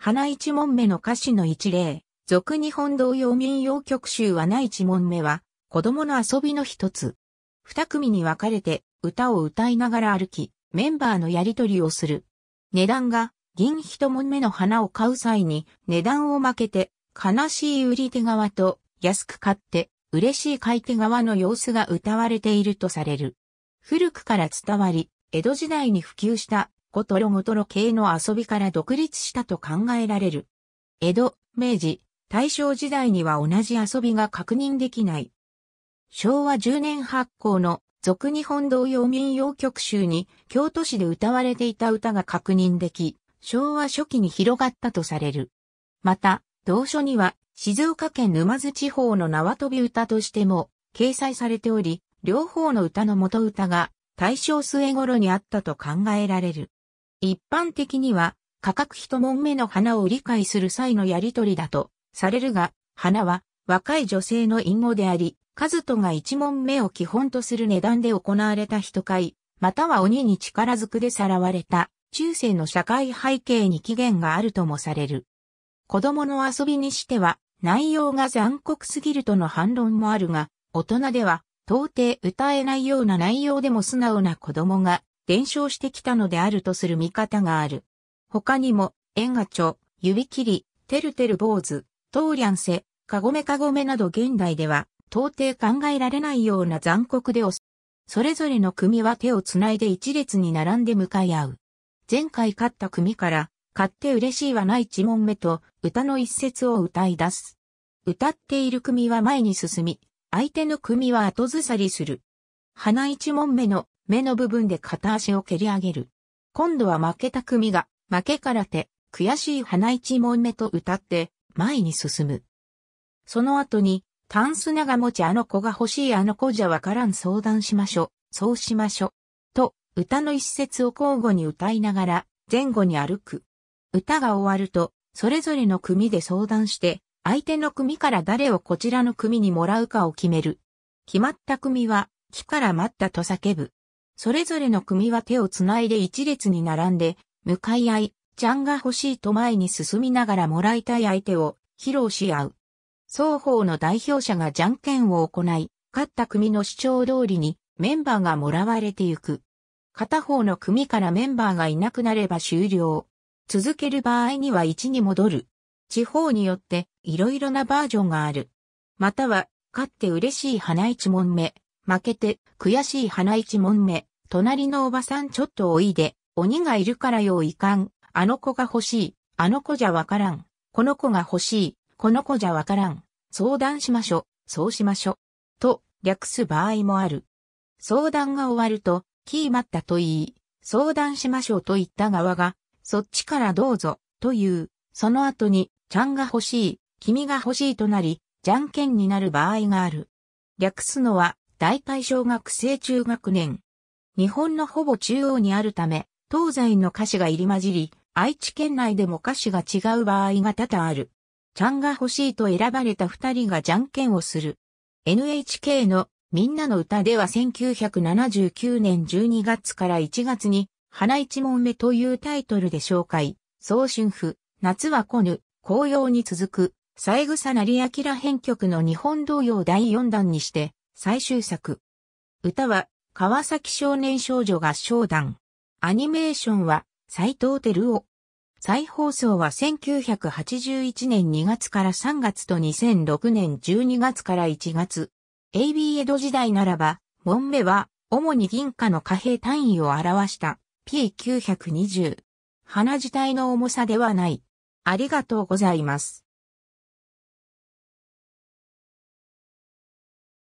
花一問目の歌詞の一例、俗日本同様民謡曲集花一問目は、子供の遊びの一つ。二組に分かれて、歌を歌いながら歩き、メンバーのやりとりをする。値段が、銀一問目の花を買う際に、値段を負けて、悲しい売り手側と、安く買って、嬉しい買い手側の様子が歌われているとされる。古くから伝わり、江戸時代に普及したゴトロゴトロ系の遊びから独立したと考えられる。江戸、明治、大正時代には同じ遊びが確認できない。昭和10年発行の俗日本同様民謡曲集に京都市で歌われていた歌が確認でき、昭和初期に広がったとされる。また、同書には静岡県沼津地方の縄跳び歌としても掲載されており、両方の歌の元歌が大正末頃にあったと考えられる。一般的には価格一問目の花を理解する際のやりとりだとされるが、花は若い女性の隠語であり、カズトが一問目を基本とする値段で行われた人会、または鬼に力ずくでさらわれた中世の社会背景に起源があるともされる。子供の遊びにしては内容が残酷すぎるとの反論もあるが、大人では到底歌えないような内容でも素直な子供が伝承してきたのであるとする見方がある。他にも、縁がちょ、指切り、てるてる坊主、トーリャンセ、かごめかごめなど現代では、到底考えられないような残酷で恐それぞれの組は手をつないで一列に並んで向かい合う。前回勝った組から、勝って嬉しいはない一問目と、歌の一節を歌い出す。歌っている組は前に進み、相手の組は後ずさりする。花一問目の目の部分で片足を蹴り上げる。今度は負けた組が、負けから手、悔しい花一問目と歌って、前に進む。その後に、タンス長持ちあの子が欲しいあの子じゃわからん相談しましょ、そうしましょ。と、歌の一節を交互に歌いながら、前後に歩く。歌が終わると、それぞれの組で相談して、相手の組から誰をこちらの組にもらうかを決める。決まった組は、木から待ったと叫ぶ。それぞれの組は手をつないで一列に並んで、向かい合い、ちゃんが欲しいと前に進みながらもらいたい相手を披露し合う。双方の代表者がじゃんけんを行い、勝った組の主張通りにメンバーがもらわれてゆく。片方の組からメンバーがいなくなれば終了。続ける場合には1に戻る。地方によって色々なバージョンがある。または、勝って嬉しい花一問目、負けて悔しい花一問目、隣のおばさんちょっとおいで、鬼がいるからよいかん、あの子が欲しい、あの子じゃわからん、この子が欲しい、この子じゃわからん、相談しましょ、そうしましょ、と略す場合もある。相談が終わると、キー待ったと言い、相談しましょうと言った側が、そっちからどうぞ、という、その後に、ちゃんが欲しい、君が欲しいとなり、じゃんけんになる場合がある。略すのは、大体小学生中学年、日本のほぼ中央にあるため、東西の歌詞が入り混じり、愛知県内でも歌詞が違う場合が多々ある。ちゃんが欲しいと選ばれた二人がじゃんけんをする。NHK のみんなの歌では1979年12月から1月に花一問目というタイトルで紹介。早春譜、夏は来ぬ、紅葉に続く、三枝り、明編曲の日本童謡第4弾にして最終作。歌は川崎少年少女合唱団。アニメーションは、斎藤照夫。再放送は1981年2月から3月と2006年12月から1月。AB 江戸時代ならば、門目は、主に銀貨の貨幣単位を表した P920。花自体の重さではない。ありがとうございます。